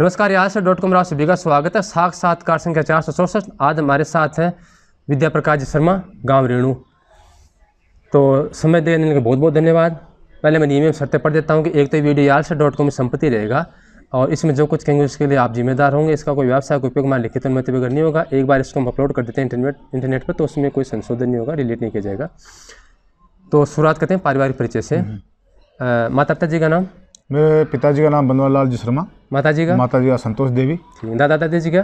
नमस्कार से dot com Rao सभी का स्वागत है सात कार संख्या चार सौ चौसठ आज हमारे साथ हैं विद्या प्रकाश शर्मा गांव रेणु तो समय देने का बहुत बहुत धन्यवाद पहले मैं नियम सत्य पढ़ देता हूँ कि एक तो वीडियो से डॉट कॉम में संपत्ति रहेगा और इसमें जो कुछ कहेंगे उसके लिए आप जिम्मेदार होंगे इसका कोई व्यवसाय कोई उपयोग हमारे लिखित अनुमति वगैरह नहीं होगा एक बार इसको हम अपलोड कर देते हैं इंटरनेट इंटरनेट पर तो उसमें कोई संशोधन नहीं होगा डिलीट नहीं किया जाएगा तो शुरुआत करते हैं पारिवारिक परिचय से हम्म। माता पिता जी का नाम मेरे पिताजी का नाम बनवर लाल जी शर्मा माता जी का माता जी का संतोष देवी दादा दादी जी का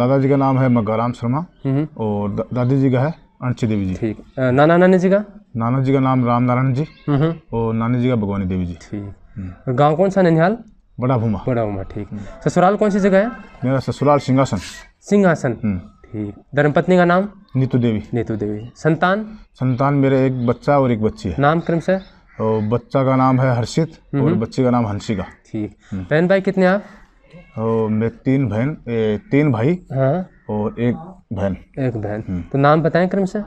दादाजी का नाम है मगाराम शर्मा हम्म, हम्म। और दा, दादी जी का है अंशी देवी जी ठीक नाना नानी जी का नाना जी का नाम राम नारायण जी हम्म, और नानी जी का भगवानी देवी जी ठीक गाँव कौन सा ननिहाल बड़ा भूमा बड़ा भूमा ठीक ससुराल कौन सी जगह है मेरा ससुराल सिंहासन सिंहासन ठीक धर्मपत्नी का नाम नीतू देवी नीतू देवी संतान संतान मेरे एक बच्चा और एक बच्ची है नाम क्रम से और तो बच्चा का नाम है हर्षित और हम्म। बच्चे का नाम हंसिका ठीक हम्म। बहन भाई कितने आप तो मैं तीन बहन तीन भाई हाँ। और एक बहन एक बहन हम्म। तो नाम बताएं क्रम से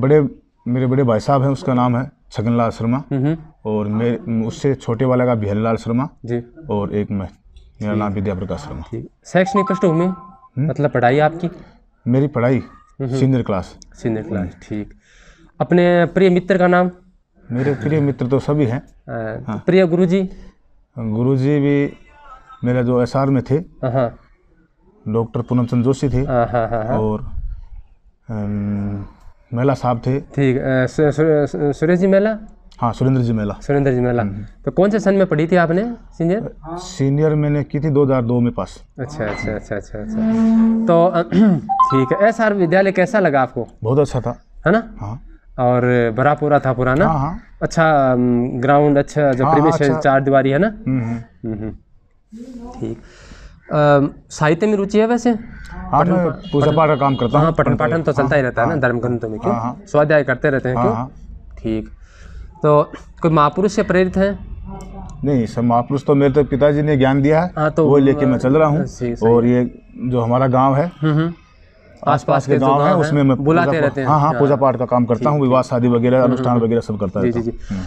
बड़े मेरे बड़े भाई साहब हैं उसका नाम है छगनलाल शर्मा और मेरे उससे छोटे वाले का बिहर लाल शर्मा जी और एक मैं मेरा नाम विद्या प्रकाश शर्मा शैक्षणिक पृष्ठभूमि मतलब पढ़ाई आपकी मेरी पढ़ाई सीनियर क्लास सीनियर क्लास ठीक अपने प्रिय मित्र का नाम मेरे प्रिय मित्र तो सभी हैं हाँ।, तो हाँ। प्रिय गुरुजी गुरुजी भी मेरे जो एस में थे हाँ, हाँ। डॉक्टर पूनम चंद जोशी थे और मेला साहब थे ठीक सुरेश जी मेला हाँ सुरेंद्र जी मेला सुरेंद्र जी मेला हम्म, हम्म। तो कौन से सन में पढ़ी थी आपने सीनियर सीनियर मैंने की थी 2002 में पास अच्छा अच्छा अच्छा अच्छा अच्छा तो ठीक है एस विद्यालय कैसा लगा आपको बहुत अच्छा था है ना हाँ और भरापुरा था पुराना हाँ, हाँ। अच्छा ग्राउंड अच्छा जो हाँ, अच्छा। चार दीवारी है ना हम्म, हम्म। हम्म, ठीक साहित्य में रुचि है वैसे हाँ, पूजा पाठ का काम करता हूँ पठन पाठन तो चलता ही रहता है ना धर्म ग्रंथों में क्यों स्वाध्याय करते रहते हैं क्यों ठीक तो कोई महापुरुष से प्रेरित है नहीं सर महापुरुष तो मेरे तो पिताजी ने ज्ञान दिया है हाँ तो वो लेके मैं चल रहा हूँ और ये जो हमारा गांव है आसपास के गांव है उसमें मैं बुलाते रहते हैं हाँ, हाँ हाँ पूजा पाठ का काम करता हूँ विवाह शादी वगैरह हम्म, अनुष्ठान हम्म। वगैरह सब करता जी जी जी हम्म।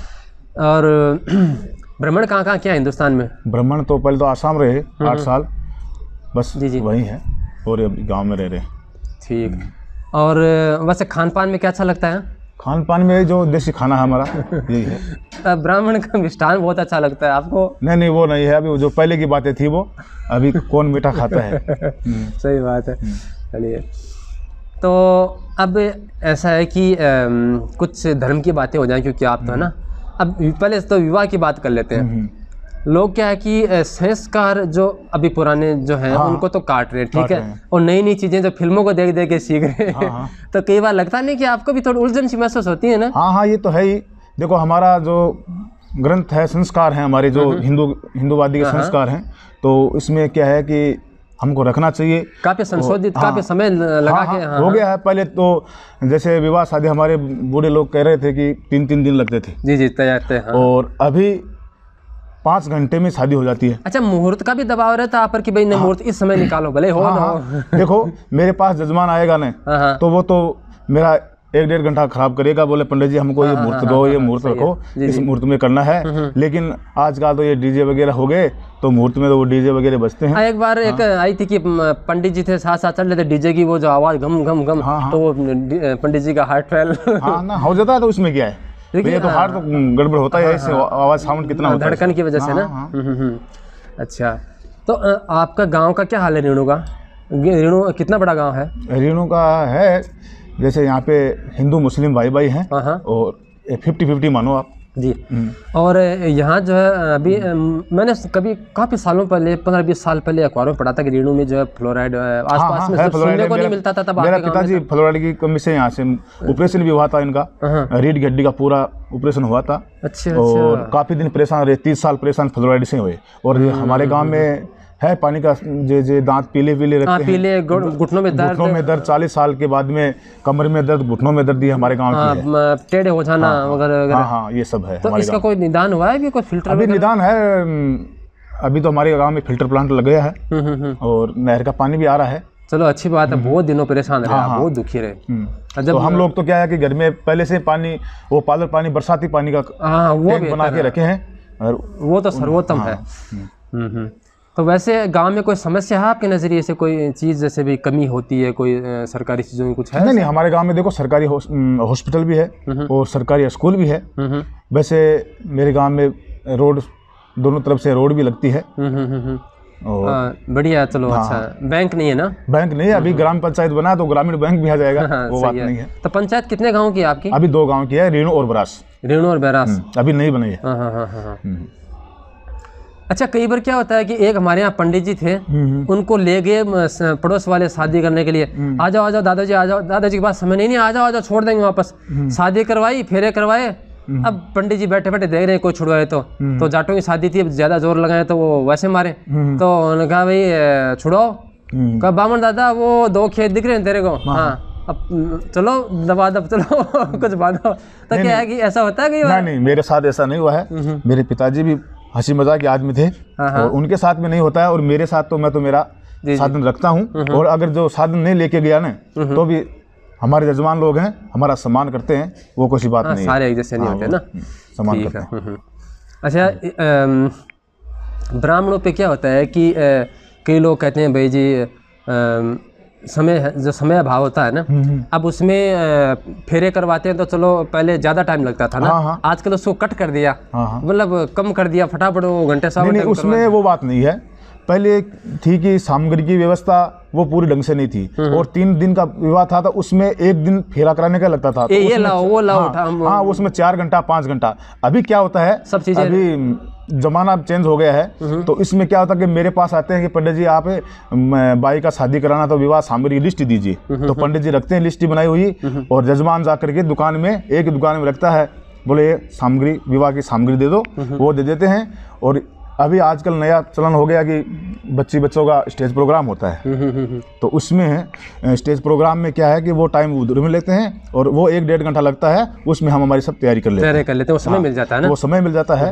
और भ्रमण कहाँ कहाँ क्या हिंदुस्तान में भ्रमण तो पहले तो आसाम रहे आठ साल बस जी जी वही है और अभी गाँव में रह रहे ठीक और वैसे खान पान में क्या अच्छा लगता है खान पान में जो देसी खाना है हमारा यही है ब्राह्मण का मिष्ठान बहुत अच्छा लगता है आपको नहीं नहीं वो नहीं है अभी जो पहले की बातें थी वो अभी कौन मीठा खाता है सही बात है चलिए तो अब ऐसा है कि आ, कुछ धर्म की बातें हो जाएं क्योंकि आप तो है ना हम्म। अब पहले तो विवाह की बात कर लेते हैं हम्म, हम्म। लोग क्या है कि संस्कार जो अभी पुराने जो हैं हाँ, उनको तो काट रहे हैं ठीक है, और नई नई चीज़ें जो फिल्मों को देख देख के सीख रहे हैं हाँ, हाँ। तो कई बार लगता नहीं कि आपको भी थोड़ी उलझन सी महसूस होती है ना हाँ हाँ ये तो है ही देखो हमारा जो ग्रंथ है संस्कार है हमारे जो हिंदू हिंदूवादी के हाँ, हाँ। संस्कार हैं तो इसमें क्या है कि हमको रखना चाहिए काफ़ी तो संशोधित तो, हाँ, काफ़ी समय लगा हाँ, के हाँ, हाँ हो हाँ। गया है पहले तो जैसे विवाह शादी हमारे बूढ़े लोग कह रहे थे कि तीन तीन दिन लगते थे जी जी तैयार थे हाँ। और अभी पाँच घंटे में शादी हो जाती है अच्छा मुहूर्त का भी दबाव रहता आप पर कि भाई हाँ। मुहूर्त इस समय निकालो भले हो देखो मेरे पास जजमान आएगा ना तो वो तो मेरा एक डेढ़ घंटा खराब करेगा बोले पंडित जी हमको ये हाँ, हाँ, मूर्त हाँ, दो ये मूर्त रखो इस मूर्त में करना है हम्म, हम्म। लेकिन आजकल तो ये डीजे वगैरह हो गए तो मुहूर्त में तो वो डीजे वगैरह बजते हैं एक बार एक आई थी कि पंडित जी थे साथ साथ चल रहे थे डीजे की वो जो आवाज गम गम गम तो पंडित जी का हार्ट फेल हो जाता है तो उसमें क्या है तो ये तो हार्ट तो गड़बड़ होता है इससे आवाज साउंड कितना धड़कन की वजह से ना हम्म, अच्छा तो आपका गाँव का क्या हाल है रेणु का रेणु कितना बड़ा गाँव है रेणु का है जैसे यहाँ पे हिंदू मुस्लिम भाई भाई हैं हाँ, हाँ। और फिफ्टी फिफ्टी मानो आप जी हम्म। और यहाँ जो है अभी मैंने कभी काफ़ी सालों पहले पंद्रह बीस साल पहले अखबारों में पढ़ा था कि रेणु में जो है फ्लोराइड हाँ, आसपास में है, सुनने को नहीं मिलता था तब मेरा पिताजी फ्लोराइड की कमी से यहाँ से ऑपरेशन भी हुआ था इनका रीढ़ गड्डी का पूरा ऑपरेशन हुआ था अच्छा, अच्छा। और काफ़ी दिन परेशान रहे तीस साल परेशान फ्लोराइड से हुए और हम्म, हमारे हम्म, गाँव में है पानी का जे जे दांत पीले पीले हाँ, रहते हैं पीले घुटनों में दर्द घुटनों में दर्द चालीस साल के बाद में कमर में दर्द घुटनों में दर्द ये हमारे गाँव की हाँ, टेढ़े हो जाना वगैरह हाँ, हाँ हाँ ये सब है तो इसका कोई निदान हुआ है कोई फिल्टर अभी निदान है अभी तो हमारे गांव में फिल्टर प्लांट लग गया है हम्म, हम्म, हम्म। और नहर का पानी भी आ रहा है चलो अच्छी बात है बहुत दिनों परेशान रहे हाँ, बहुत दुखी रहे जब तो हम लोग तो क्या है कि घर में पहले से पानी वो पालर पानी बरसाती पानी का हाँ, वो बना के रखे हैं और वो तो सर्वोत्तम हाँ, है हम्म हम्म तो वैसे गांव में कोई समस्या है आपके नज़रिए से कोई चीज़ जैसे भी कमी होती है कोई सरकारी चीज़ों में कुछ है नहीं नहीं हमारे गांव में देखो सरकारी हॉस्पिटल भी है और सरकारी स्कूल भी है वैसे मेरे गांव में रोड दोनों तरफ से रोड भी लगती है हाँ, बढ़िया चलो हाँ, अच्छा बैंक नहीं है ना बैंक नहीं है अभी ग्राम पंचायत बना तो ग्रामीण बैंक भी आ जाएगा हाँ, वो बात नहीं है तो पंचायत कितने गाँव की आपकी अभी दो गाँव की है रेणु और बरास रेणु और बरास हम्म, अभी नहीं बनी है हाँ, हाँ, हम्म। अच्छा कई बार क्या होता है कि एक हमारे यहाँ पंडित जी थे हम्म, हम्म। उनको ले गए पड़ोस वाले शादी करने के लिए हम्म। आ जाओ आ जाओ दादाजी आ जाओ दादाजी के पास समय नहीं नहीं आ जाओ आ जाओ छोड़ देंगे वापस शादी करवाई फेरे करवाए अब पंडित जी बैठे बैठे देख रहे हैं कोई छुड़वाए तो तो जाटों की शादी थी अब ज्यादा जोर लगाए तो वो वैसे मारे तो उन्होंने कहा भाई छुड़ाओ कहा बामन दादा वो दो खेत दिख रहे हैं तेरे को हाँ, हाँ। अब चलो दबा दब चलो कुछ बांधो तो क्या है कि ऐसा होता है कि नहीं नहीं मेरे साथ ऐसा नहीं हुआ है मेरे पिताजी भी हंसी मजाक के आदमी थे हाँ, हाँ। और उनके साथ में नहीं होता है और मेरे साथ तो मैं तो मेरा साधन रखता हूँ हम्म, हम्म। और अगर जो साधन नहीं लेके गया ना हम्म, तो भी हमारे जजमान लोग हैं हमारा सम्मान करते हैं वो कोई बात हाँ, नहीं सारे एक जैसे नहीं होते ना सम्मान करते हैं अच्छा ब्राह्मणों पे क्या होता है कि कई लोग कहते हैं भाई जी समय है जो समय अभाव होता है ना हम्म, हम्म। अब उसमें फेरे करवाते हैं तो चलो पहले ज़्यादा टाइम लगता था ना हाँ, हाँ। आजकल उसको कट कर दिया हाँ, मतलब कम कर दिया फटाफट वो घंटे उसमें वो बात नहीं है पहले थी कि सामग्री की व्यवस्था वो पूरी ढंग से नहीं थी हम्म। और तीन दिन का विवाह था तो उसमें एक दिन फेरा कराने का लगता था तो ये लाओ वो लाओ हाँ, हाँ, हाँ उसमें चार घंटा पांच घंटा अभी क्या होता है सब चीजें अभी जमाना चेंज हो गया है हम्म। तो इसमें क्या होता है कि मेरे पास आते हैं कि पंडित जी आप बाई का शादी कराना तो विवाह सामग्री लिस्ट दीजिए हम्म, तो पंडित जी रखते हैं लिस्ट बनाई हुई और जजमान जा करके दुकान में एक दुकान में रखता है बोले सामग्री विवाह की सामग्री दे दो वो दे देते हैं और अभी आजकल नया चलन हो गया कि बच्ची बच्चों का स्टेज प्रोग्राम होता है हम्म, हम्म, हम्म, तो उसमें स्टेज प्रोग्राम में क्या है कि वो टाइम उधर में लेते हैं और वो एक डेढ़ घंटा लगता है उसमें हम हमारी सब तैयारी कर लेते हैं कर लेते हैं वो समय हाँ, मिल जाता है ना वो समय मिल जाता है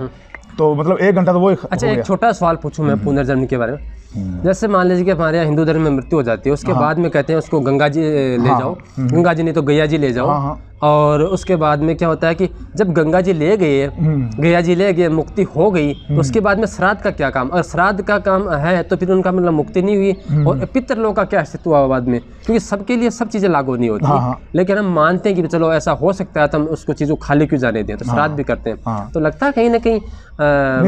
तो मतलब एक घंटा तो वो अच्छा एक छोटा सवाल पूछूं मैं पुनर्जन्म के बारे में हम्म। जैसे मान लीजिए कि हमारे यहाँ हिंदू धर्म में मृत्यु हो जाती है उसके हाँ। बाद में कहते हैं उसको गंगा जी ले हाँ। जाओ हम्म। गंगा जी नहीं तो गैया जी ले जाओ हाँ, हाँ। और उसके बाद में क्या होता है कि जब गंगा जी ले गए हम्म। गैया जी ले गए मुक्ति हो गई तो उसके बाद में श्राद्ध का क्या काम और श्राद्ध का काम है तो फिर उनका मतलब मुक्ति नहीं हुई और पितर लोग का क्या अस्तित्व हुआ बाद में क्योंकि सबके लिए सब चीज़ें लागू नहीं होती हाँ, हाँ। लेकिन हम मानते हैं कि चलो ऐसा हो सकता है तो हम उसको चीज़ों खाली क्यों जाने दें तो श्राद्ध भी करते हैं तो लगता है कहीं ना कहीं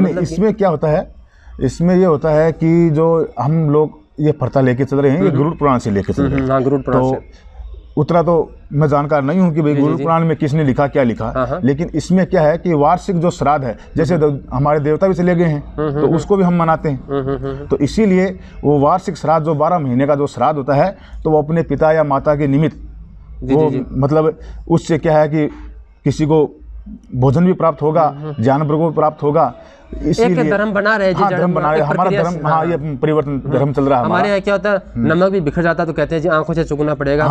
मतलब इसमें क्या होता है इसमें ये होता है कि जो हम लोग ये प्रथा लेके चल रहे हैं ये हम्म। गुरु पुराण से लेके चल रहे हैं हम्म, हाँ, गुरु पुराण तो उतना तो मैं जानकार नहीं हूँ कि भाई गुरु पुराण में किसने लिखा क्या लिखा हाँ, हाँ। लेकिन इसमें क्या है कि वार्षिक जो श्राद्ध है जैसे हम्म। हमारे देवता भी चले गए हैं तो उसको भी हम मनाते हैं तो इसीलिए वो वार्षिक श्राद्ध जो बारह महीने का जो श्राद्ध होता है तो वो अपने पिता या माता के निमित्त वो मतलब उससे क्या है कि किसी को भोजन भी प्राप्त होगा जानवर को प्राप्त होगा हाँ, हाँ, परिवर्तन हाँ। धर्म चल रहा है हमारे यहाँ क्या होता है हम्म। नमक भी बिखर जाता है तो कहते हैं जी आंखों से पड़ेगा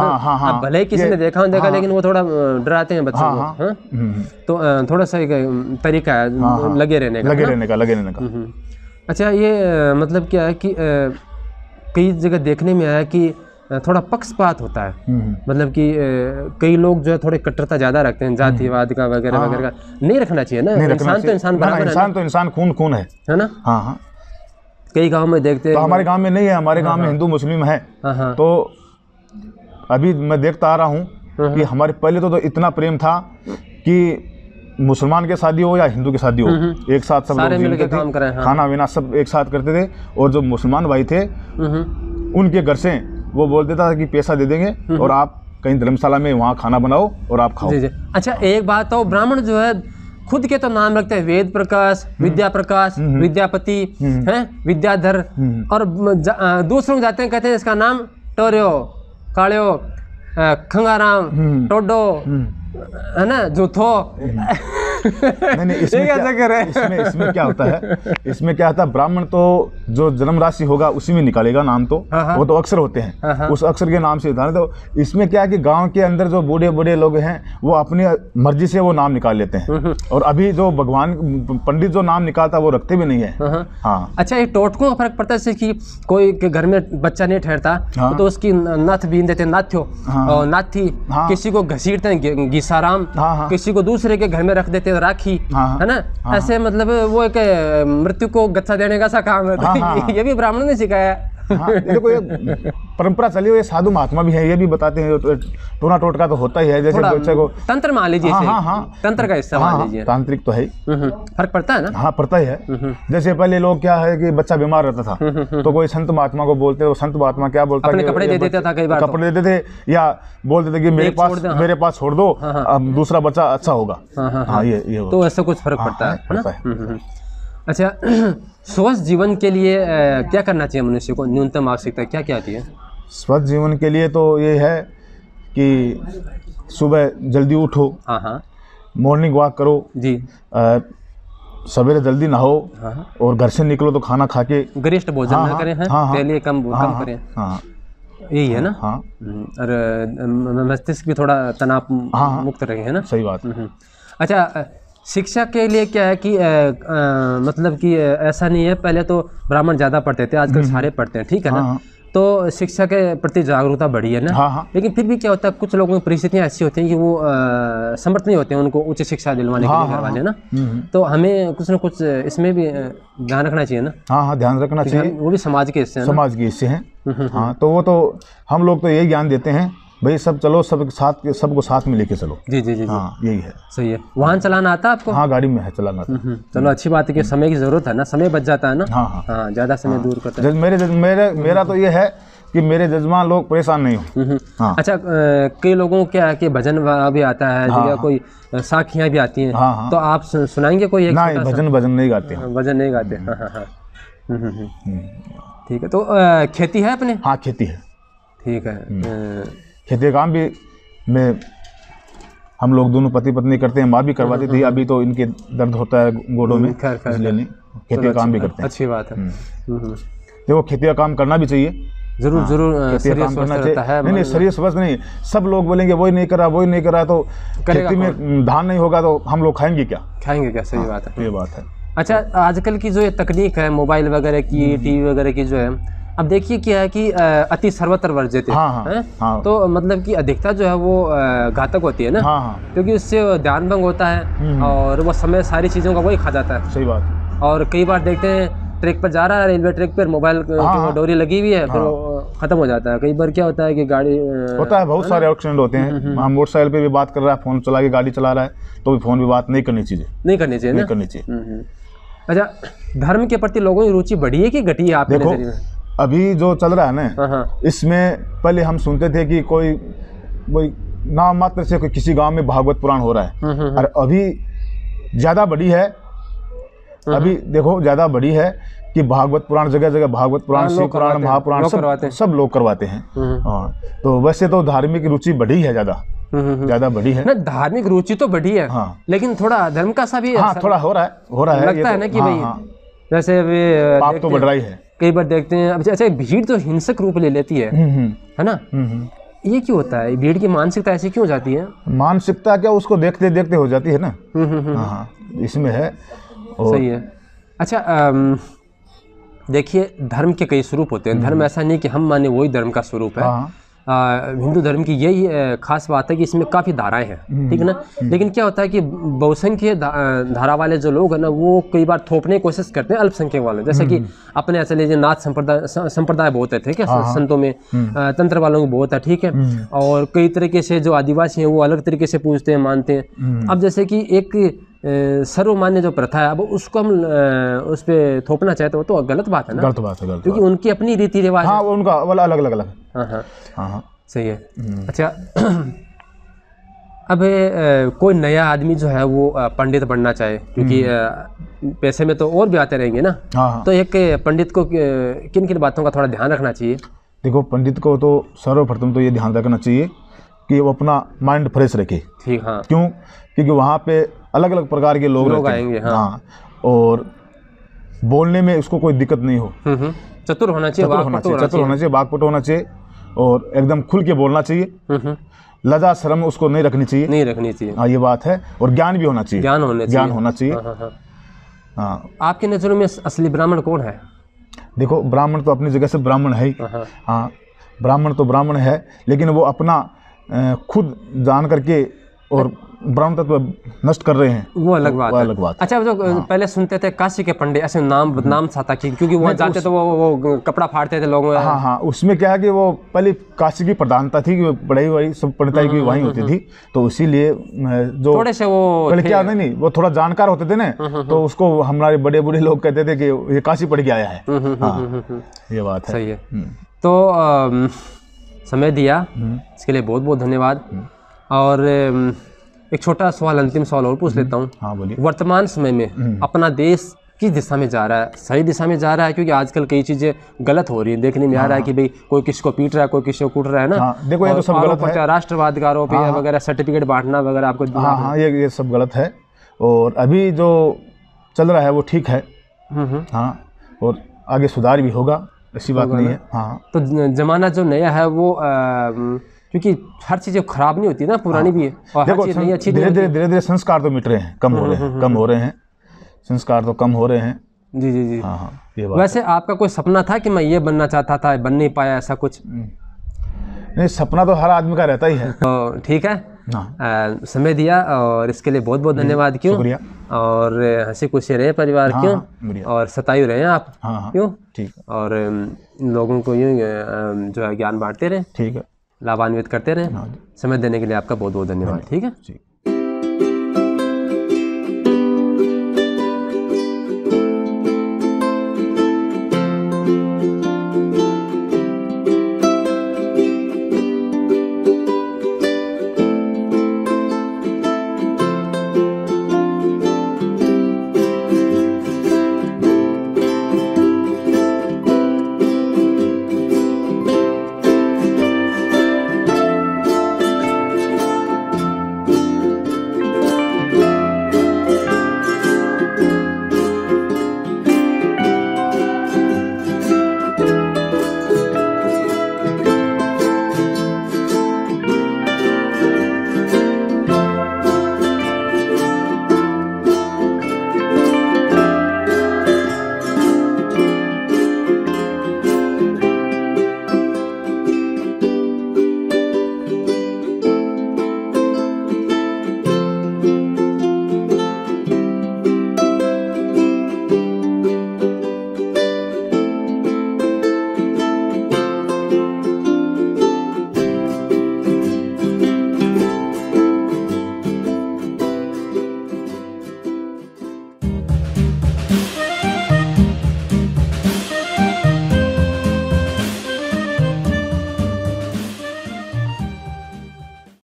भले ही किसी ने देखा देखा लेकिन वो थोड़ा डराते हैं बच्चों को हम्म, हम्म। तो थोड़ा सा तरीका है लगे रहने का लगे रहने का लगे रहने का अच्छा ये मतलब क्या है कि कई जगह देखने में आया कि थोड़ा पक्षपात होता है हम्म, हम्म। मतलब कि कई लोग जो है थोड़े कट्टरता ज्यादा रखते हैं जातिवाद हम्म। का वगैरह हाँ। वगैरह का नहीं रखना चाहिए ना इंसान तो इंसान बराबर इंसान तो इंसान खून खून है है ना हाँ हाँ कई गांव में देखते हैं तो हमारे गांव में नहीं है हमारे गांव हाँ, में हाँ। हिंदू मुस्लिम है तो अभी मैं देखता आ रहा हूँ कि हमारे पहले तो, तो इतना प्रेम था कि मुसलमान के शादी हो या हिंदू के शादी हो एक साथ सब लोग काम करें हाँ। खाना वीना सब एक साथ करते थे और जो मुसलमान भाई थे उनके घर से वो बोल देता था कि पैसा दे देंगे हम्म हम्म। और आप कहीं धर्मशाला में वहाँ खाना बनाओ और आप खाओ जी जी अच्छा एक बात तो ब्राह्मण जो है खुद के तो नाम रखते हैं वेद प्रकाश हम्म। विद्या प्रकाश विद्यापति है विद्याधर और दूसरों को जाते हैं कहते हैं इसका नाम टोरियो काड़ियो खंगाराम टोडो है ना जूथो नहीं नहीं इसमें क्या, कर है इसमें इसमें क्या होता है इसमें क्या होता है ब्राह्मण तो जो जन्म राशि होगा उसी में निकालेगा नाम तो हाँ, हाँ। वो तो अक्षर होते हैं हाँ, उस अक्षर के नाम से उदाहरण तो इसमें क्या है कि गाँव के अंदर जो बूढ़े बूढ़े लोग हैं वो अपनी मर्जी से वो नाम निकाल लेते हैं हम्म, हम्म। और अभी जो भगवान पंडित जो नाम निकालता वो रखते भी नहीं है हाँ अच्छा एक टोटकों का फर्क पड़ता है कि कोई घर में बच्चा नहीं ठहरता तो उसकी नथ बीन देते नाथ्यो नाथी किसी को घसीटते हैं किसी को दूसरे के घर में रख देते कहते हो राखी हाँ, हाँ। है ना हाँ, ऐसे मतलब वो एक मृत्यु को गच्छा देने का सा काम है ये भी ब्राह्मण ने सिखाया हाँ देखो ये परंपरा चली हुई साधु महात्मा भी है ये भी बताते हैं तो टोना टोटका तो होता ही है जैसे बच्चे को तंत्र मान लीजिए हाँ हाँ हाँ तंत्र का हिस्सा हाँ, लीजिए तांत्रिक तो है ही हम्म, हम्म। फर्क पड़ता है ना हाँ पड़ता ही है हम्म, जैसे पहले लोग क्या है कि बच्चा बीमार रहता था तो कोई संत महात्मा को बोलते वो संत महात्मा क्या बोलता अपने कपड़े दे देता था कई बार तो। कपड़े देते थे या बोलते थे कि मेरे पास हाँ। मेरे पास छोड़ दो हाँ, हाँ। दूसरा बच्चा अच्छा होगा हाँ ये तो ऐसा कुछ फर्क पड़ता है अच्छा स्वस्थ जीवन के लिए क्या करना चाहिए मनुष्य को न्यूनतम आवश्यकता क्या क्या आती है स्वस्थ जीवन के लिए तो ये है कि सुबह जल्दी उठो हाँ मॉर्निंग हाँ। वॉक करो जी सवेरे जल्दी नहाओ हाँ, हाँ। और घर से निकलो तो खाना खा के गरिष्ठ भोजन हाँ, ना हाँ। करें हाँ, हाँ, पहले कम हाँ, करें हाँ, यही है ना हाँ हम्म, और मस्तिष्क भी थोड़ा तनाव हाँ, मुक्त रहे है ना सही बात हम्म, हम्म। अच्छा शिक्षा के लिए क्या है कि आ, आ, मतलब कि ऐसा नहीं है पहले तो ब्राह्मण ज़्यादा पढ़ते थे आजकल हम्म। सारे पढ़ते हैं ठीक है ना हाँ, हाँ। तो शिक्षा के प्रति जागरूकता बढ़ी है ना हाँ हा। लेकिन फिर भी क्या होता है कुछ लोगों की परिस्थितियाँ ऐसी होती हैं कि वो समर्थ नहीं होते हैं उनको उच्च शिक्षा दिलवाने हाँ, के लिए हाँ।, हाँ ना हम्म, हम्म। तो हमें कुछ ना कुछ इसमें भी ध्यान रखना चाहिए ना हाँ हाँ ध्यान रखना चाहिए वो भी समाज के हिस्से समाज के हिस्से हैं हाँ तो वो तो हम लोग तो यही ज्ञान देते हैं भाई सब चलो सब साथ सबको साथ में लेके चलो जी जी जी हाँ यही है सही है वाहन चलाना आता आपको हाँ गाड़ी में है चलाना हम्म, हम्म। चलो अच्छी बात है कि हम्म। समय की जरूरत है ना समय बच जाता है ना हाँ हाँ, हाँ ज़्यादा समय हाँ, दूर करता है मेरे मेरे मेरा तो ये है कि मेरे जज्मा लोग परेशान नहीं हो हाँ। अच्छा कई लोगों को क्या है कि भजन भी आता है हाँ।, हाँ। कोई साखियां भी आती हैं हाँ, हाँ। तो आप सुनाएंगे कोई एक नहीं भजन भजन नहीं गाते हैं भजन नहीं गाते हाँ हाँ हाँ ठीक है तो खेती है अपने हाँ खेती है ठीक है खेती काम भी में हम लोग दोनों पति पत्नी करते हैं माँ भी करवाती थी अभी तो इनके दर्द होता है गोडों में खेती काम भी करते हैं अच्छी बात है हम्म। हम्म, हम्म। देखो खेती का काम करना भी चाहिए जरूर हाँ, जरूर शरीर स्वस्थ रहता है नहीं नहीं मतलब शरीर स्वस्थ नहीं सब लोग बोलेंगे वही नहीं करा वही नहीं करा तो खेती में धान नहीं होगा तो हम लोग खाएंगे क्या खाएंगे क्या सही हाँ, बात है ये बात है अच्छा आजकल की जो ये तकनीक है मोबाइल वगैरह की टीवी वगैरह की जो है अब देखिए क्या है कि अति सर्वत्र वर्जित हाँ, हाँ, हाँ, तो मतलब कि अधिकता जो है वो घातक होती है ना हाँ, हाँ, क्योंकि उससे ध्यान भंग होता है हम्म, हम्म। और वो समय सारी चीज़ों का वही खा जाता है सही बात और कई बार देखते हैं ट्रैक पर जा रहा है रेलवे ट्रैक पर मोबाइल हाँ, तो हाँ। डोरी लगी हुई है फिर हाँ। खत्म हो जाता है कई बार क्या होता है कि गाड़ी होता है बहुत सारे एक्सीडेंट होते हैं हम्म, हम मोटरसाइकिल पे भी बात कर रहा है फोन चला के गाड़ी चला रहा है तो भी फोन भी बात नहीं करनी चाहिए नहीं करनी चाहिए नहीं करनी चाहिए अच्छा धर्म के प्रति लोगों की रुचि बढ़ी है कि घटी है आपके देखो अभी जो चल रहा है ना हाँ, हाँ। इसमें पहले हम सुनते थे कि कोई कोई नाम मात्र से कोई किसी गांव में भागवत पुराण हो रहा है हम्म, हम्म, हम्म। और अभी ज़्यादा बड़ी है हाँ, अभी देखो ज़्यादा बड़ी है कि भागवत पुराण जगह जगह भागवत पुराण शिव पुराण महापुराण सब सब लोग करवाते हैं तो वैसे तो धार्मिक रुचि बढ़ी है ज़्यादा ज्यादा बड़ी है ना धार्मिक रुचि तो बढ़ी है हाँ। लेकिन थोड़ा धर्म का सा भी हाँ, थोड़ा हो रहा है हो रहा है लगता है तो- ना कि भाई जैसे पाप तो बढ़ रही है कई बार देखते हैं अच्छा अच्छा भीड़ तो हिंसक रूप ले लेती है हम्म, हम्म। है ना हम्म, ये क्यों होता है भीड़ की मानसिकता ऐसी क्यों हो जाती है मानसिकता क्या उसको देखते देखते हो जाती है ना हाँ, हाँ, इसमें है सही है अच्छा देखिए धर्म के कई स्वरूप होते हैं धर्म ऐसा नहीं कि हम माने वही धर्म का स्वरूप है हाँ, हिंदू धर्म की यही खास बात है कि इसमें काफ़ी धाराएं हैं हम्म, ठीक है ना हम्म। लेकिन क्या होता है कि बहुसंख्य धारा वाले जो लोग हैं ना वो कई बार थोपने की कोशिश करते हैं अल्पसंख्यक वालों जैसे कि हम्म, अपने ऐसे लीजिए नाथ संप्रदाय संप्रदाय बहुत है ठीक है हाँ, हाँ। संतों में तंत्र वालों में बहुत है ठीक है और कई तरीके से जो आदिवासी हैं वो अलग तरीके से पूजते हैं मानते हैं अब जैसे कि एक सर्वमान्य जो प्रथा है अब उसको हम उस पर थोपना चाहते हो तो, तो गलत बात है ना गलत बात है गलत क्योंकि उनकी अपनी रीति रिवाज हाँ है उनका वाला अलग अलग अलग हाँ हाँ हाँ, हाँ। सही है हम्म। अच्छा अब कोई नया आदमी जो है वो पंडित बनना चाहे क्योंकि हम्म। पैसे में तो और भी आते रहेंगे ना हाँ, हाँ। तो एक पंडित को किन किन बातों का थोड़ा ध्यान रखना चाहिए देखो पंडित को तो सर्वप्रथम तो ये ध्यान रखना चाहिए कि वो अपना माइंड फ्रेश रखे ठीक हाँ क्यों क्योंकि वहाँ पे अलग अलग प्रकार के लोग, लोग आएंगे हाँ।, हाँ और बोलने में उसको कोई दिक्कत नहीं हो हम्म, हम्म। चतुर होना चाहिए चतुर होना चाहिए चतुर होना चाहिए बागपट होना चाहिए और एकदम खुल के बोलना चाहिए हम्म, लजा शर्म उसको नहीं रखनी चाहिए नहीं रखनी चाहिए हाँ ये बात है और ज्ञान भी होना चाहिए ज्ञान होना चाहिए ज्ञान होना चाहिए हाँ, हाँ, हाँ।, हाँ। आपके नज़रों में असली ब्राह्मण कौन है देखो ब्राह्मण तो अपनी जगह से ब्राह्मण है ही हाँ ब्राह्मण तो ब्राह्मण है लेकिन वो अपना खुद जान करके और ब्राह्मण तत्व नष्ट कर रहे हैं वो अलग बात है अलग बात अच्छा जो हाँ। पहले सुनते थे काशी के पंडित ऐसे नाम बदनाम हम्म। सा था कि क्योंकि वहाँ जाते तो वो वो कपड़ा फाड़ते थे लोगों हाँ हाँ उसमें क्या है कि वो पहले काशी की प्रधानता थी कि पढ़ाई वही सब पढ़ताई की हम्म, वही हम्म, होती थी तो इसीलिए जो थोड़े से वो पहले क्या नहीं नहीं वो थोड़ा जानकार होते थे ना तो उसको हमारे बड़े बूढ़े लोग कहते थे कि ये काशी पढ़ के आया है हाँ, ये बात है सही है तो समय दिया इसके लिए बहुत बहुत धन्यवाद और एक छोटा सवाल अंतिम सवाल और पूछ हम्म। लेता हूँ हाँ बोलिए वर्तमान समय में हम्म। अपना देश किस दिशा में जा रहा है सही दिशा में जा रहा है क्योंकि आजकल कई चीज़ें गलत हो रही है देखने में आ रहा है हाँ। कि भाई कोई किसी को पीट रहा है कोई किसी को कूट रहा है ना हाँ, देखो ये तो सब गलत है राष्ट्रवाद का आरोप है हाँ, हाँ। वगैरह सर्टिफिकेट बांटना वगैरह आपको हाँ हाँ ये ये सब गलत है और अभी जो चल रहा है वो ठीक है हम्म, हाँ और आगे सुधार भी होगा ऐसी बात नहीं है हाँ तो जमाना जो नया है वो क्योंकि हर चीजें ख़राब नहीं होती ना पुरानी हाँ। भी है धीरे धीरे धीरे धीरे संस्कार तो मिट रहे हैं कम हो रहे हम्म, हैं हम्म, कम हो हम्म। रहे हैं संस्कार तो कम हो रहे हैं जी जी जी हाँ, हाँ वैसे आपका कोई सपना था कि मैं ये बनना चाहता था बन नहीं पाया ऐसा कुछ नहीं सपना तो हर आदमी का रहता ही है तो ठीक है आ, हाँ। समय दिया और इसके लिए बहुत बहुत धन्यवाद क्यों और हंसी खुशी रहे परिवार हाँ, क्यों और सतायु रहे आप हाँ, क्यों ठीक और लोगों को यूँ जो है ज्ञान बांटते रहे ठीक है लाभान्वित करते रहें समय देने के लिए आपका बहुत बहुत धन्यवाद ठीक है